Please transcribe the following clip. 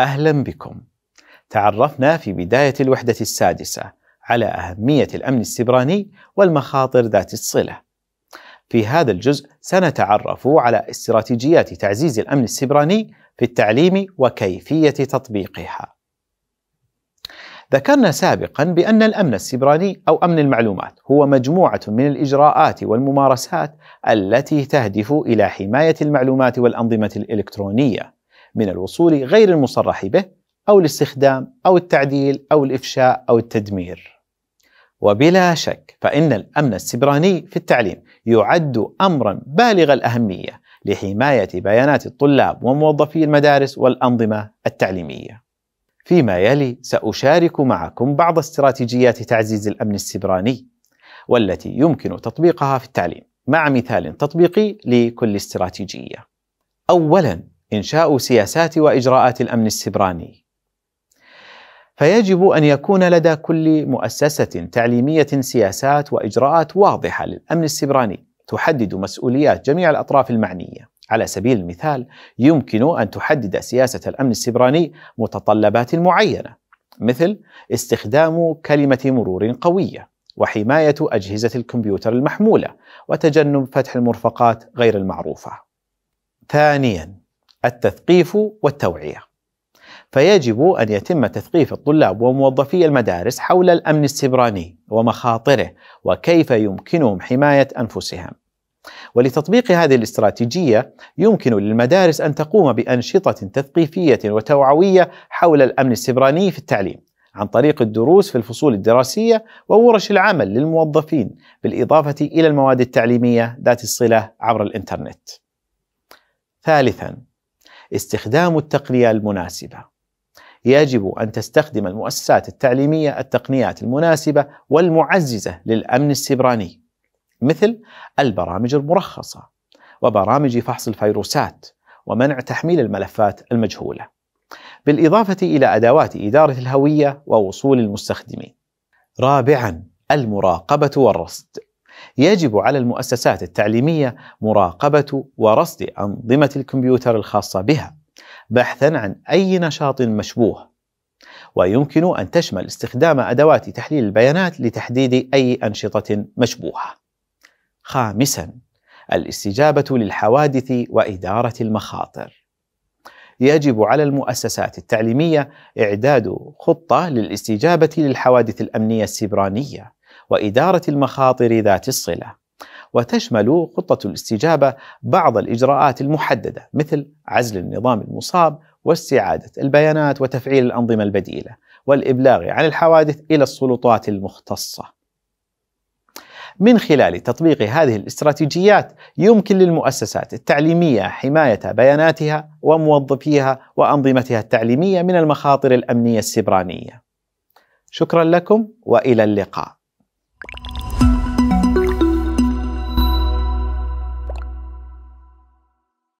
أهلا بكم. تعرفنا في بداية الوحدة السادسة على أهمية الأمن السبراني والمخاطر ذات الصلة. في هذا الجزء سنتعرف على استراتيجيات تعزيز الأمن السبراني في التعليم وكيفية تطبيقها. ذكرنا سابقا بأن الأمن السبراني أو أمن المعلومات هو مجموعة من الإجراءات والممارسات التي تهدف إلى حماية المعلومات والأنظمة الإلكترونية من الوصول غير المصرح به أو الاستخدام أو التعديل أو الإفشاء أو التدمير. وبلا شك فإن الأمن السبراني في التعليم يعد أمرا بالغ الأهمية لحماية بيانات الطلاب وموظفي المدارس والأنظمة التعليمية. فيما يلي سأشارك معكم بعض استراتيجيات تعزيز الأمن السبراني والتي يمكن تطبيقها في التعليم مع مثال تطبيقي لكل استراتيجية. أولاً إنشاء سياسات وإجراءات الأمن السبراني. فيجب أن يكون لدى كل مؤسسة تعليمية سياسات وإجراءات واضحة للأمن السبراني تحدد مسؤوليات جميع الأطراف المعنية. على سبيل المثال يمكن أن تحدد سياسة الأمن السبراني متطلبات معينة مثل استخدام كلمة مرور قوية وحماية أجهزة الكمبيوتر المحمولة وتجنب فتح المرفقات غير المعروفة. ثانياً التثقيف والتوعية فيجب أن يتم تثقيف الطلاب وموظفي المدارس حول الأمن السبراني ومخاطره وكيف يمكنهم حماية أنفسهم ولتطبيق هذه الاستراتيجية يمكن للمدارس أن تقوم بأنشطة تثقيفية وتوعوية حول الأمن السبراني في التعليم عن طريق الدروس في الفصول الدراسية وورش العمل للموظفين بالإضافة إلى المواد التعليمية ذات الصلة عبر الإنترنت. ثالثاً استخدام التقنية المناسبة يجب أن تستخدم المؤسسات التعليمية التقنيات المناسبة والمعززة للأمن السبراني مثل البرامج المرخصة وبرامج فحص الفيروسات ومنع تحميل الملفات المجهولة بالإضافة إلى أدوات إدارة الهوية ووصول المستخدمين رابعاً المراقبة والرصد يجب على المؤسسات التعليميه مراقبه ورصد انظمه الكمبيوتر الخاصه بها بحثا عن اي نشاط مشبوه ويمكن ان تشمل استخدام ادوات تحليل البيانات لتحديد اي انشطه مشبوهه خامسا الاستجابه للحوادث واداره المخاطر يجب على المؤسسات التعليميه اعداد خطه للاستجابه للحوادث الامنيه السبرانيه وإدارة المخاطر ذات الصلة وتشمل خطة الاستجابة بعض الإجراءات المحددة مثل عزل النظام المصاب واستعادة البيانات وتفعيل الأنظمة البديلة والإبلاغ عن الحوادث إلى السلطات المختصة من خلال تطبيق هذه الاستراتيجيات يمكن للمؤسسات التعليميه حمايه بياناتها وموظفيها وانظمتها التعليميه من المخاطر الامنيه السبرانيه. شكرا لكم والى اللقاء.